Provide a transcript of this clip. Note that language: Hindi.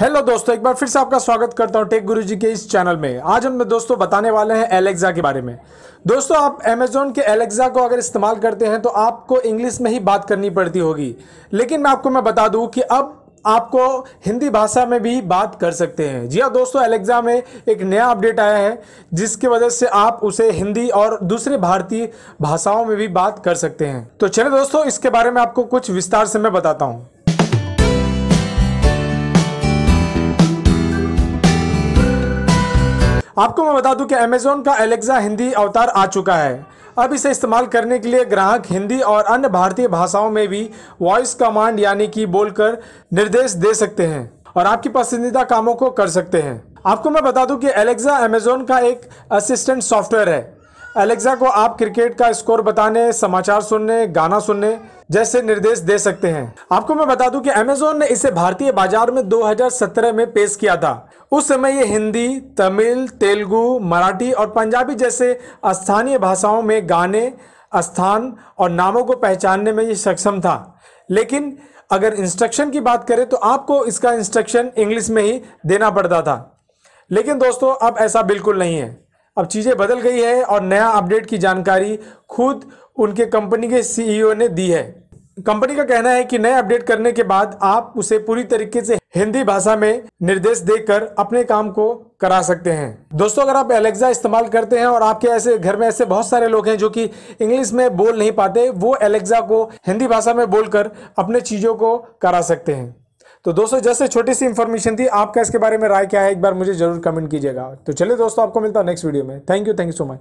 हेलो दोस्तों एक बार फिर से आपका स्वागत करता हूँ टेक गुरुजी के इस चैनल में आज हम दोस्तों बताने वाले हैं एलेक्सा के बारे में दोस्तों आप अमेजोन के एलेक्सा को अगर इस्तेमाल करते हैं तो आपको इंग्लिश में ही बात करनी पड़ती होगी लेकिन मैं आपको मैं बता दूं कि अब आपको हिंदी भाषा में भी बात कर सकते हैं जी हाँ दोस्तों एलेक्सा में एक नया अपडेट आया है जिसकी वजह से आप उसे हिंदी और दूसरे भारतीय भाषाओं में भी बात कर सकते हैं तो चलिए दोस्तों इसके बारे में आपको कुछ विस्तार से मैं बताता हूँ आपको मैं बता दूं कि अमेजोन का एलेक्सा हिंदी अवतार आ चुका है अब इसे इस्तेमाल करने के लिए ग्राहक हिंदी और अन्य भारतीय भाषाओं में भी वॉइस कमांड यानी कि बोलकर निर्देश दे सकते हैं और आपकी पसंदीदा कामों को कर सकते हैं आपको मैं बता दूं कि एलेक्सा अमेजोन का एक असिस्टेंट सॉफ्टवेयर है एलेक्सा को आप क्रिकेट का स्कोर बताने समाचार सुनने गाना सुनने जैसे निर्देश दे सकते हैं आपको मैं बता दूं कि अमेजोन ने इसे भारतीय बाजार में 2017 में पेश किया था उस समय ये हिंदी तमिल तेलुगु मराठी और पंजाबी जैसे स्थानीय भाषाओं में गाने स्थान और नामों को पहचानने में ये सक्षम था लेकिन अगर इंस्ट्रक्शन की बात करें तो आपको इसका इंस्ट्रक्शन इंग्लिश में ही देना पड़ता था लेकिन दोस्तों अब ऐसा बिल्कुल नहीं है अब चीज़ें बदल गई है और नया अपडेट की जानकारी खुद उनके कंपनी के सीईओ e ने दी है कंपनी का कहना है कि नए अपडेट करने के बाद आप उसे पूरी तरीके से हिंदी भाषा में निर्देश देकर अपने काम को करा सकते हैं दोस्तों अगर आप एलेक्सा इस्तेमाल करते हैं और आपके ऐसे घर में ऐसे बहुत सारे लोग हैं जो कि इंग्लिश में बोल नहीं पाते वो एलेक्सा को हिंदी भाषा में बोलकर अपने चीज़ों को करा सकते हैं तो दोस्तों जैसे छोटी सी इंफॉर्मेशन थी आपका इसके बारे में राय क्या है एक बार मुझे जरूर कमेंट कीजिएगा तो चलिए दोस्तों आपको मिलता है नेक्स्ट वीडियो में thank you thank you so much